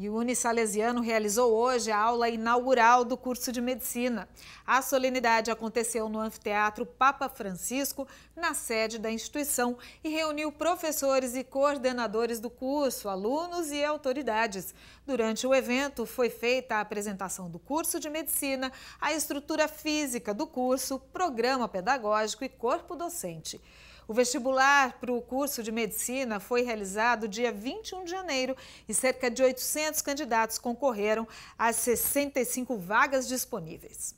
E o Unisalesiano realizou hoje a aula inaugural do curso de medicina. A solenidade aconteceu no Anfiteatro Papa Francisco, na sede da instituição, e reuniu professores e coordenadores do curso, alunos e autoridades. Durante o evento, foi feita a apresentação do curso de medicina, a estrutura física do curso, programa pedagógico e corpo docente. O vestibular para o curso de medicina foi realizado dia 21 de janeiro e cerca de 800 candidatos concorreram às 65 vagas disponíveis.